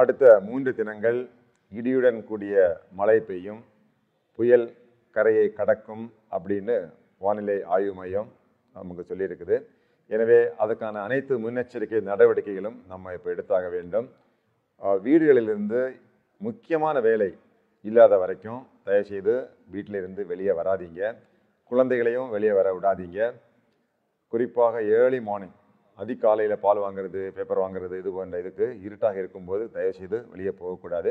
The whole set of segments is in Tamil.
அடுத்த மூன்று தினங்கள் இடியுடன் கூடிய மழை பெய்யும் புயல் கரையை கடக்கும் அப்படின்னு வானிலை ஆய்வு மையம் நமக்கு சொல்லியிருக்குது எனவே அதுக்கான அனைத்து முன்னெச்சரிக்கை நடவடிக்கைகளும் நம்ம இப்போ எடுத்தாக வேண்டும் வீடுகளிலிருந்து முக்கியமான வேலை இல்லாத வரைக்கும் தயவுசெய்து வீட்டிலிருந்து வெளியே வராதிங்க குழந்தைகளையும் வெளியே வர விடாதீங்க குறிப்பாக ஏர்லி மார்னிங் அதிகாலையில் பால் வாங்குறது பேப்பர் வாங்குறது இது போன்ற இதுக்கு இருட்டாக இருக்கும்போது தயவுசெய்து வெளியே போகக்கூடாது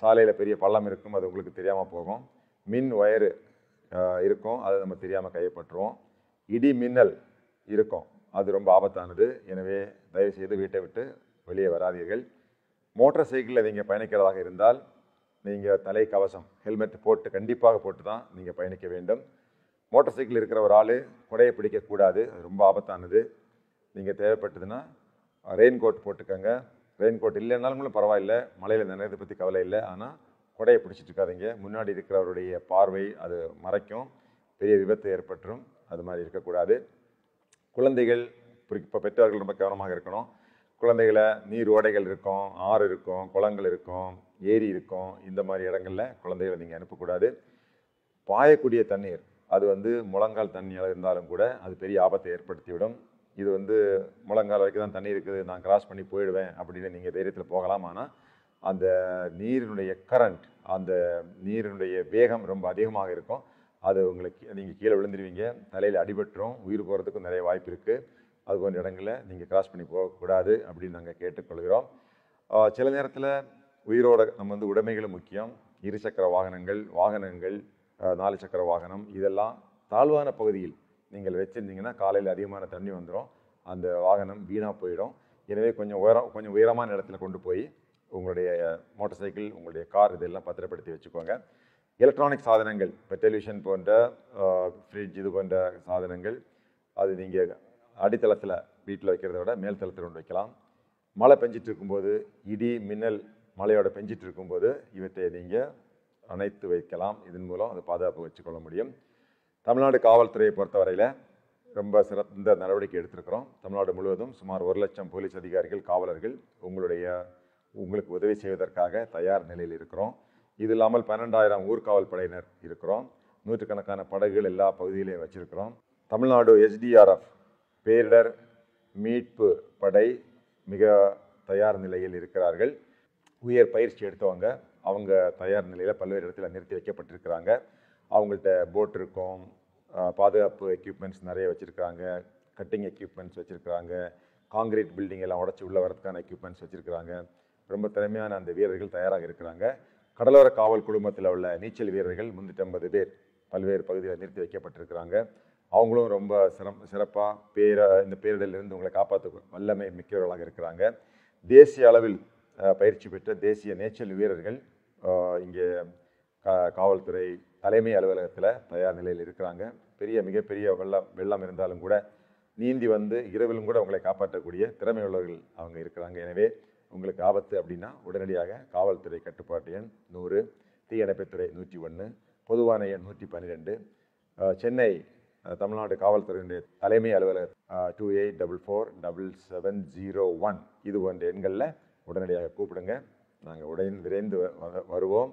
சாலையில் பெரிய பள்ளம் இருக்கும் அது உங்களுக்கு தெரியாமல் போகும் மின் ஒயரு இருக்கும் அதை நம்ம தெரியாமல் கையப்பற்றுவோம் இடி மின்னல் இருக்கும் அது ரொம்ப ஆபத்தானது எனவே தயவுசெய்து வீட்டை விட்டு வெளியே வராதீர்கள் மோட்டார் சைக்கிளில் நீங்கள் பயணிக்கிறதாக இருந்தால் நீங்கள் தலை கவசம் ஹெல்மெட் போட்டு கண்டிப்பாக போட்டு தான் நீங்கள் பயணிக்க வேண்டும் மோட்டார் சைக்கிள் இருக்கிற ஒரு ஆள் குடையை பிடிக்கக்கூடாது அது ரொம்ப ஆபத்தானது நீங்கள் தேவைப்பட்டதுன்னா ரெயின் கோட் போட்டுக்கோங்க ரெயின் கோட் இல்லைனாலும் பரவாயில்ல மழையில் நினைறதை பற்றி கவலை இல்லை ஆனால் கொடையை பிடிச்சிட்டு இருக்காதீங்க முன்னாடி இருக்கிறவருடைய பார்வை அது மறைக்கும் பெரிய விபத்து ஏற்பட்டுரும் அது மாதிரி இருக்கக்கூடாது குழந்தைகள் இப்போ பெற்றோர்கள் ரொம்ப கவனமாக இருக்கணும் குழந்தைகளை நீர் ஓடைகள் இருக்கும் ஆறு இருக்கும் குளங்கள் இருக்கும் ஏரி இருக்கும் இந்த மாதிரி இடங்களில் குழந்தைகளை நீங்கள் அனுப்பக்கூடாது பாயக்கூடிய தண்ணீர் அது வந்து முழங்கால் தண்ணியாக இருந்தாலும் கூட அது பெரிய ஆபத்தை ஏற்படுத்திவிடும் இது வந்து முழங்கால் வரைக்கும் தான் தண்ணி இருக்குது நான் கிராஸ் பண்ணி போயிடுவேன் அப்படின்னு நீங்கள் தைரியத்தில் போகலாம் ஆனால் அந்த நீரினுடைய கரண்ட் அந்த நீரினுடைய வேகம் ரொம்ப அதிகமாக இருக்கும் அது உங்களுக்கு நீங்கள் கீழே விழுந்துருவீங்க தலையில் அடிபட்டுரும் உயிர் போகிறதுக்கும் நிறைய வாய்ப்பு இருக்குது அது போன்ற இடங்களில் நீங்கள் கிராஸ் பண்ணி போகக்கூடாது அப்படின்னு நாங்கள் கேட்டுக்கொள்கிறோம் சில நேரத்தில் உயிரோட நம்ம வந்து உடைமைகளும் முக்கியம் இருசக்கர வாகனங்கள் வாகனங்கள் நாலு சக்கர வாகனம் இதெல்லாம் தாழ்வான பகுதியில் நீங்கள் வச்சுருந்தீங்கன்னா காலையில் அதிகமான தண்ணி வந்துடும் அந்த வாகனம் வீணாக போயிடும் எனவே கொஞ்சம் உயரம் கொஞ்சம் உயரமான இடத்துல கொண்டு போய் உங்களுடைய மோட்டார் சைக்கிள் உங்களுடைய கார் இதெல்லாம் பத்திரப்படுத்தி வச்சுக்கோங்க எலக்ட்ரானிக் சாதனங்கள் இப்போ டெலிவிஷன் போன்ற ஃப்ரிட்ஜ் இது போன்ற சாதனங்கள் அது நீங்கள் அடித்தளத்தில் வீட்டில் வைக்கிறத விட மேல்தளத்தில் கொண்டு வைக்கலாம் மழை பெஞ்சிட்டு இருக்கும்போது இடி மின்னல் மழையோட பெஞ்சிட்டு இருக்கும்போது இவற்றை நீங்கள் அணைத்து வைக்கலாம் இதன் மூலம் அதை பாதுகாப்பு வச்சுக்கொள்ள முடியும் தமிழ்நாடு காவல்துறையை பொறுத்தவரையில் ரொம்ப சிறந்த நடவடிக்கை எடுத்திருக்கிறோம் தமிழ்நாடு முழுவதும் சுமார் ஒரு லட்சம் போலீஸ் அதிகாரிகள் காவலர்கள் உங்களுடைய உங்களுக்கு உதவி செய்வதற்காக தயார் நிலையில் இருக்கிறோம் இது இல்லாமல் பன்னெண்டாயிரம் ஊர்காவல் படையினர் இருக்கிறோம் நூற்றுக்கணக்கான படகுகள் எல்லா பகுதியிலையும் வச்சுருக்கிறோம் தமிழ்நாடு எஸ்டிஆர்எஃப் பேரிடர் மீட்பு படை மிக தயார் நிலையில் இருக்கிறார்கள் உயர் பயிற்சி எடுத்தவங்க அவங்க தயார் நிலையில் பல்வேறு இடத்துல நிறுத்தி வைக்கப்பட்டிருக்கிறாங்க அவங்கள்ட்ட போட் இருக்கும் பாதுகாப்பு எக்யூப்மெண்ட்ஸ் நிறைய வச்சுருக்காங்க கட்டிங் எக்யூப்மெண்ட்ஸ் வச்சுருக்காங்க காங்கிரீட் பில்டிங் எல்லாம் உடச்சி உள்ளே வரதுக்கான எக்யூப்மெண்ட்ஸ் வச்சுருக்காங்க ரொம்ப திறமையான அந்த வீரர்கள் தயாராக இருக்கிறாங்க கடலோர காவல் குழுமத்தில் உள்ள நீச்சல் வீரர்கள் முந்நூற்றி ஐம்பது பேர் பல்வேறு பகுதியில் நிறுத்தி வைக்கப்பட்டிருக்கிறாங்க அவங்களும் ரொம்ப சிரம் சிறப்பாக பேர இந்த பேரிடலிருந்து உங்களை காப்பாற்ற வல்லமை மிக்கவர்களாக இருக்கிறாங்க தேசிய அளவில் பயிற்சி பெற்ற தேசிய நீச்சல் வீரர்கள் இங்கே காவல்துறை தலைமை அலுவலகத்தில் தயார் நிலையில் இருக்கிறாங்க பெரிய மிகப்பெரிய வெள்ளம் வெள்ளம் இருந்தாலும் கூட நீந்தி வந்து இரவிலும் கூட உங்களை காப்பாற்றக்கூடிய திறமையுள்ளவர்கள் அவங்க இருக்கிறாங்க எனவே உங்களுக்கு ஆபத்து அப்படின்னா உடனடியாக காவல்துறை கட்டுப்பாட்டு எண் நூறு தீயணைப்புத்துறை நூற்றி ஒன்று பொதுவான எண் நூற்றி பன்னிரெண்டு சென்னை தமிழ்நாடு காவல்துறையினுடைய தலைமை அலுவலர் two eight double four double seven zero one இது போன்ற எண்களில் உடனடியாக கூப்பிடுங்க நாங்கள் உடனே விரைந்து வருவோம்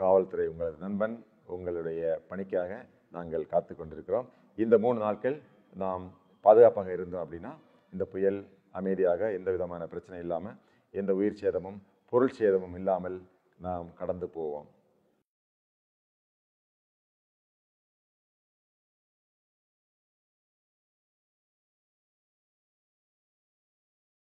காவல்துறை உங்களது நண்பன் உங்களுடைய பணிக்காக நாங்கள் காத்து கொண்டிருக்கிறோம் இந்த மூணு நாட்கள் நாம் பாதுகாப்பாக இருந்தோம் அப்படின்னா இந்த புயல் அமைதியாக எந்த விதமான பிரச்சனை இல்லாமல் எந்த உயிர் சேதமும் பொருள் சேதமும் இல்லாமல் நாம் கடந்து போவோம்